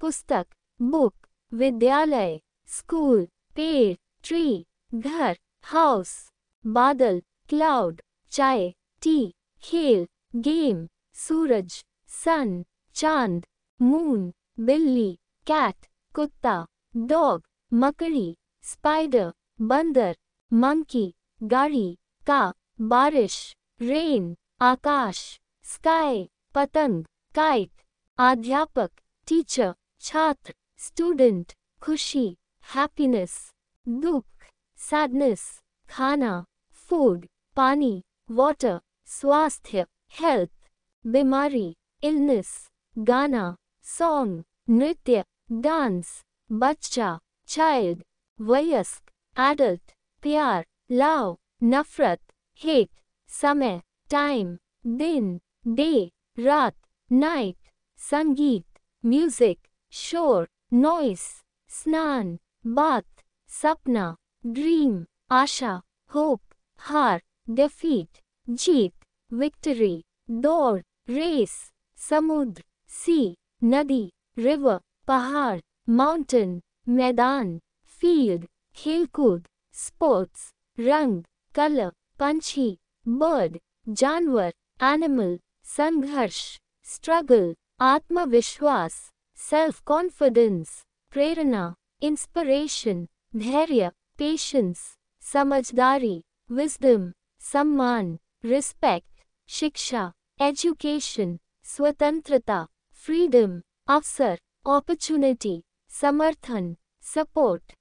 पुस्तक बुक विद्यालय स्कूल पेड़ ट्री घर हाउस बादल क्लाउड चाय टी खेल गेम सूरज सन चांद मून बिल्ली कैट कुत्ता डॉग मकड़ी स्पाइडर बंदर मंकी गाड़ी का बारिश रेन आकाश स्काई पतंग काइट अध्यापक टीचर छात्र स्टूडेंट खुशी हैप्पीनेस दुख सैडनेस खाना फूड पानी वाटर स्वास्थ्य हेल्थ बीमारी इलनेस गाना सॉन्ग नृत्य डांस बच्चा चाइल्ड वयस्क एडल्ट प्यार लाव नफरत हेट समय टाइम दिन डे रात नाइट संगीत म्यूजिक शोर नॉइस स्नान बात सपना ड्रीम आशा होप हार डिफीट जीत विक्ट्री दौड़ रेस समुद्र सी नदी रिवर पहाड़ माउंटेन मैदान फील्ड खेलकूद स्पोर्ट्स रंग कलर पंछी बर्ड जानवर एनिमल संघर्ष स्ट्रगल आत्मविश्वास self confidence, prerana, inspiration, धैर्य patience, समझदारी wisdom, सम्मान respect, शिक्षा education, स्वतंत्रता freedom, अवसर opportunity, समर्थन support,